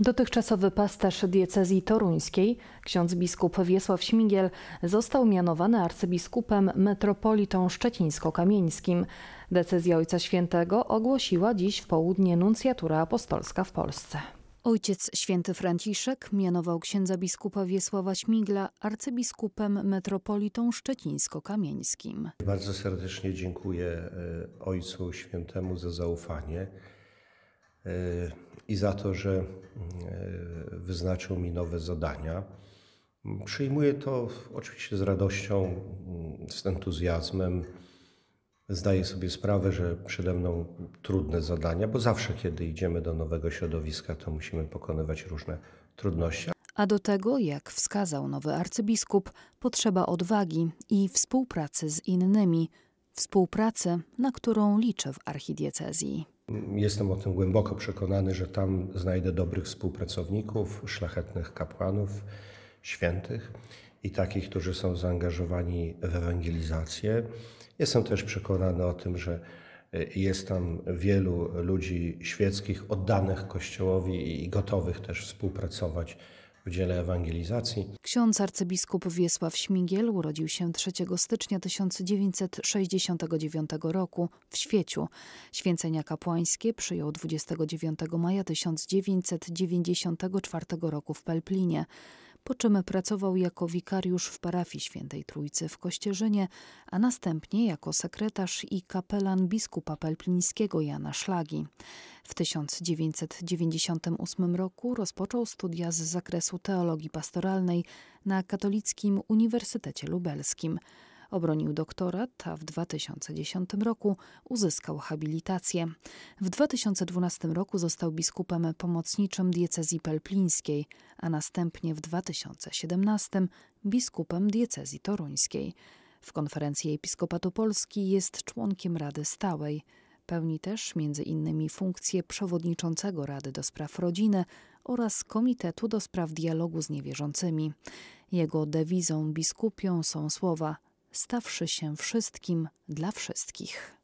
Dotychczasowy pasterz diecezji toruńskiej, ksiądz biskup Wiesław Śmigiel, został mianowany arcybiskupem metropolitą szczecińsko-kamieńskim. Decyzję Ojca Świętego ogłosiła dziś w południe nuncjatura apostolska w Polsce. Ojciec święty Franciszek mianował księdza biskupa Wiesława Śmigla arcybiskupem metropolitą szczecińsko-kamieńskim. Bardzo serdecznie dziękuję e, Ojcu Świętemu za zaufanie i za to, że e, wyznaczył mi nowe zadania. Przyjmuję to oczywiście z radością, z entuzjazmem. Zdaję sobie sprawę, że przede mną trudne zadania, bo zawsze, kiedy idziemy do nowego środowiska, to musimy pokonywać różne trudności. A do tego, jak wskazał nowy arcybiskup, potrzeba odwagi i współpracy z innymi, współpracy, na którą liczę w archidiecezji. Jestem o tym głęboko przekonany, że tam znajdę dobrych współpracowników, szlachetnych kapłanów, świętych i takich, którzy są zaangażowani w ewangelizację. Jestem też przekonany o tym, że y, jest tam wielu ludzi świeckich, oddanych Kościołowi i gotowych też współpracować w dziele ewangelizacji. Ksiądz arcybiskup Wiesław Śmigiel urodził się 3 stycznia 1969 roku w Świeciu. Święcenia kapłańskie przyjął 29 maja 1994 roku w Pelplinie po czym pracował jako wikariusz w parafii Świętej Trójcy w Kościerzynie, a następnie jako sekretarz i kapelan biskupa pelplińskiego Jana Szlagi. W 1998 roku rozpoczął studia z zakresu teologii pastoralnej na Katolickim Uniwersytecie Lubelskim. Obronił doktorat, a w 2010 roku uzyskał habilitację. W 2012 roku został biskupem pomocniczym diecezji pelplińskiej, a następnie w 2017 biskupem diecezji toruńskiej. W konferencji Episkopatu Polski jest członkiem Rady Stałej. Pełni też między innymi funkcję przewodniczącego Rady do Spraw Rodziny oraz Komitetu do Spraw Dialogu z Niewierzącymi. Jego dewizą biskupią są słowa stawszy się wszystkim dla wszystkich.